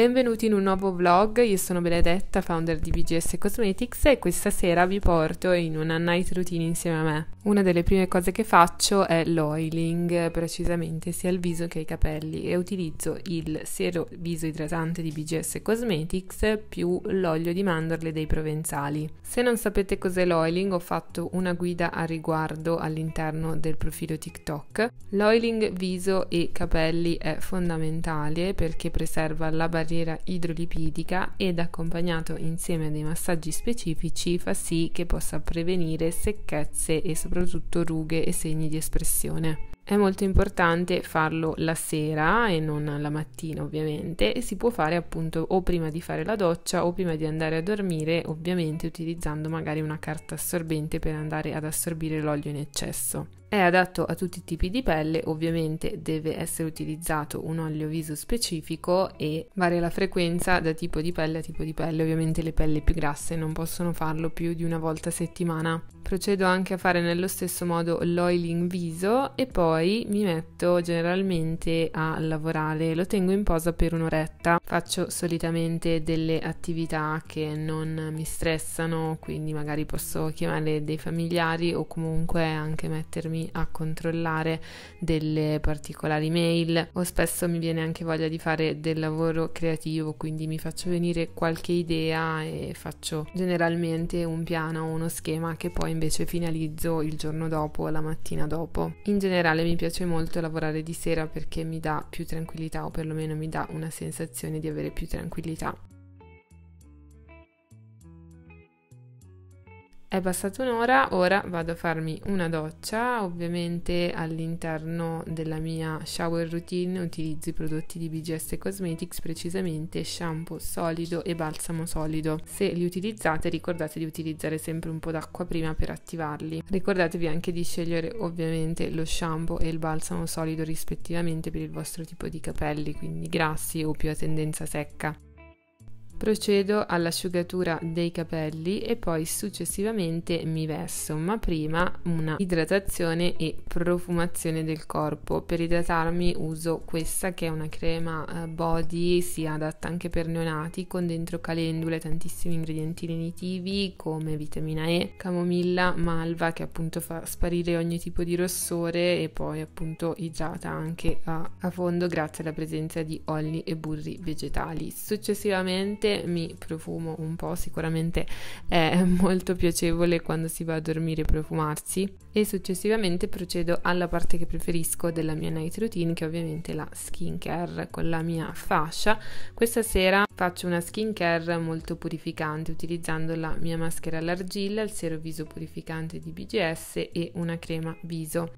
Benvenuti in un nuovo vlog, io sono Benedetta, founder di BGS Cosmetics e questa sera vi porto in una night routine insieme a me. Una delle prime cose che faccio è l'oiling, precisamente sia al viso che ai capelli e utilizzo il siero viso idratante di BGS Cosmetics più l'olio di mandorle dei provenzali. Se non sapete cos'è l'oiling ho fatto una guida a riguardo all'interno del profilo TikTok. L'oiling viso e capelli è fondamentale perché preserva la barriera idrolipidica ed accompagnato insieme a dei massaggi specifici fa sì che possa prevenire secchezze e soprattutto soprattutto rughe e segni di espressione. È molto importante farlo la sera e non la mattina ovviamente e si può fare appunto o prima di fare la doccia o prima di andare a dormire ovviamente utilizzando magari una carta assorbente per andare ad assorbire l'olio in eccesso. È adatto a tutti i tipi di pelle, ovviamente deve essere utilizzato un olio viso specifico e varia la frequenza da tipo di pelle a tipo di pelle, ovviamente le pelle più grasse non possono farlo più di una volta a settimana procedo anche a fare nello stesso modo l'oiling viso e poi mi metto generalmente a lavorare, lo tengo in posa per un'oretta. Faccio solitamente delle attività che non mi stressano, quindi magari posso chiamare dei familiari o comunque anche mettermi a controllare delle particolari mail o spesso mi viene anche voglia di fare del lavoro creativo, quindi mi faccio venire qualche idea e faccio generalmente un piano, o uno schema che poi invece finalizzo il giorno dopo o la mattina dopo. In generale mi piace molto lavorare di sera perché mi dà più tranquillità o perlomeno mi dà una sensazione di avere più tranquillità. È passata un'ora, ora vado a farmi una doccia, ovviamente all'interno della mia shower routine utilizzo i prodotti di BGS Cosmetics, precisamente shampoo solido e balsamo solido. Se li utilizzate ricordate di utilizzare sempre un po' d'acqua prima per attivarli. Ricordatevi anche di scegliere ovviamente lo shampoo e il balsamo solido rispettivamente per il vostro tipo di capelli, quindi grassi o più a tendenza secca. Procedo all'asciugatura dei capelli e poi successivamente mi vesto, ma prima una idratazione e profumazione del corpo. Per idratarmi uso questa che è una crema eh, body, si adatta anche per neonati, con dentro calendule, tantissimi ingredienti lenitivi come vitamina E, camomilla, malva che appunto fa sparire ogni tipo di rossore e poi appunto idrata anche a, a fondo grazie alla presenza di oli e burri vegetali. Successivamente notte mi profumo un po', sicuramente è molto piacevole quando si va a dormire profumarsi e successivamente procedo alla parte che preferisco della mia night routine che è ovviamente la skincare con la mia fascia. Questa sera faccio una skincare molto purificante utilizzando la mia maschera all'argilla, il sero viso purificante di BGS e una crema viso.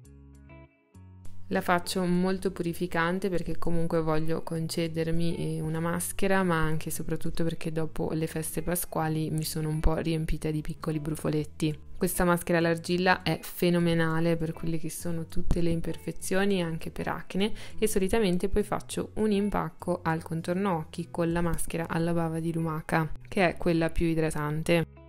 La faccio molto purificante perché comunque voglio concedermi eh, una maschera, ma anche e soprattutto perché dopo le feste pasquali mi sono un po' riempita di piccoli brufoletti. Questa maschera all'argilla è fenomenale per quelle che sono tutte le imperfezioni anche per acne e solitamente poi faccio un impacco al contorno occhi con la maschera alla bava di lumaca, che è quella più idratante.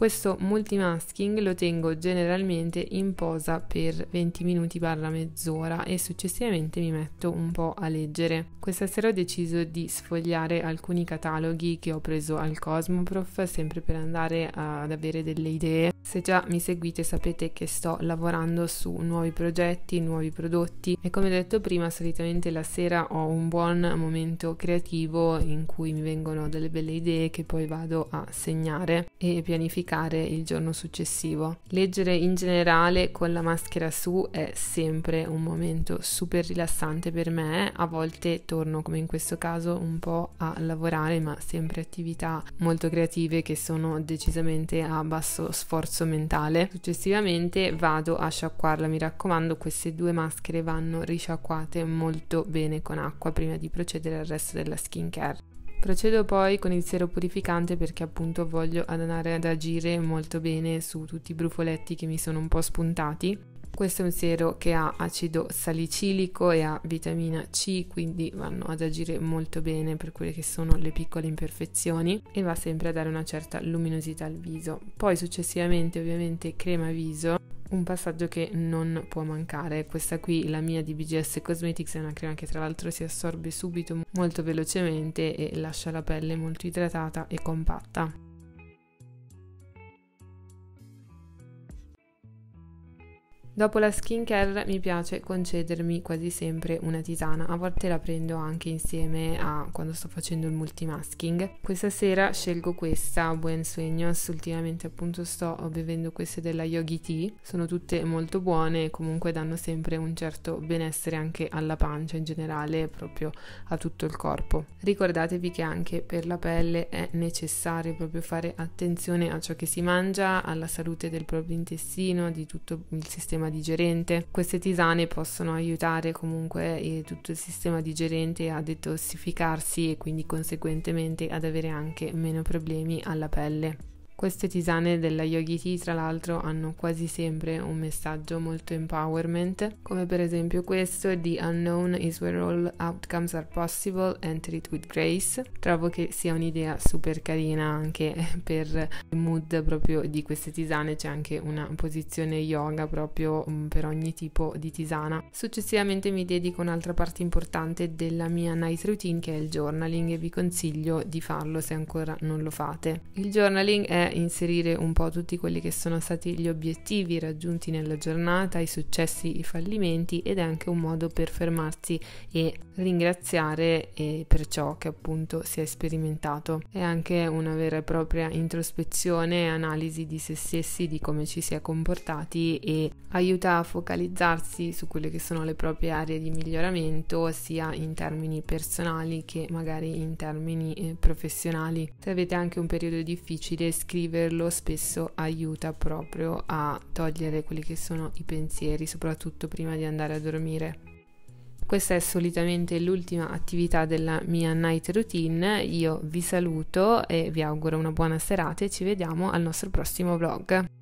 Questo multimasking lo tengo generalmente in posa per 20 minuti barra mezz'ora e successivamente mi metto un po' a leggere. Questa sera ho deciso di sfogliare alcuni cataloghi che ho preso al Cosmoprof sempre per andare ad avere delle idee. Se già mi seguite sapete che sto lavorando su nuovi progetti, nuovi prodotti e come detto prima solitamente la sera ho un buon momento creativo in cui mi vengono delle belle idee che poi vado a segnare e pianificare applicare il giorno successivo. Leggere in generale con la maschera su è sempre un momento super rilassante per me, a volte torno come in questo caso un po' a lavorare, ma sempre attività molto creative che sono decisamente a basso sforzo mentale. Successivamente vado a sciacquarla, mi raccomando, queste due maschere vanno risciacquate molto bene con acqua prima di procedere al resto della skincare. Procedo poi con il siero purificante perché appunto voglio andare ad agire molto bene su tutti i brufoletti che mi sono un po' spuntati. Questo è un siero che ha acido salicilico e ha vitamina C, quindi vanno ad agire molto bene per quelle che sono le piccole imperfezioni e va sempre a dare una certa luminosità al viso. Poi successivamente ovviamente crema viso un passaggio che non può mancare. Questa qui, la mia di BGS Cosmetics, è una crema che tra l'altro si assorbe subito molto velocemente e lascia la pelle molto idratata e compatta. Dopo la skincare mi piace concedermi quasi sempre una tisana, a volte la prendo anche insieme a quando sto facendo il multimasking. Questa sera scelgo questa, Buen Sueños, ultimamente appunto sto bevendo queste della Yogi Tea, sono tutte molto buone e comunque danno sempre un certo benessere anche alla pancia in generale, proprio a tutto il corpo. Ricordatevi che anche per la pelle è necessario proprio fare attenzione a ciò che si mangia, alla salute del proprio intestino, di tutto il sistema sistema digerente. Queste tisane possono aiutare comunque eh, tutto il sistema digerente a detossificarsi e quindi conseguentemente ad avere anche meno problemi alla pelle. Queste tisane della Yogi Tea, tra l'altro hanno quasi sempre un messaggio molto empowerment, come per esempio questo The unknown is where all outcomes are possible, enter it with grace. Trovo che sia un'idea super carina anche per il mood proprio di queste tisane, c'è anche una posizione yoga proprio mm, per ogni tipo di tisana. Successivamente mi dedico un'altra parte importante della mia night routine che è il journaling e vi consiglio di farlo se ancora non lo fate. Il journaling è inserire un po' tutti quelli che sono stati gli obiettivi raggiunti nella giornata, i successi, i fallimenti ed è anche un modo per fermarsi e ringraziare eh, per ciò che appunto si è sperimentato. È anche una vera e propria introspezione, e analisi di se stessi, di come ci si è comportati e aiuta a focalizzarsi su quelle che sono le proprie aree di miglioramento sia in termini personali che magari in termini eh, professionali. Se avete anche un periodo difficile, scrivete scriverlo spesso aiuta proprio a togliere quelli che sono i pensieri, soprattutto prima di andare a dormire. Questa è solitamente l'ultima attività della mia night routine. Io vi saluto e vi auguro una buona serata e ci vediamo al nostro prossimo vlog.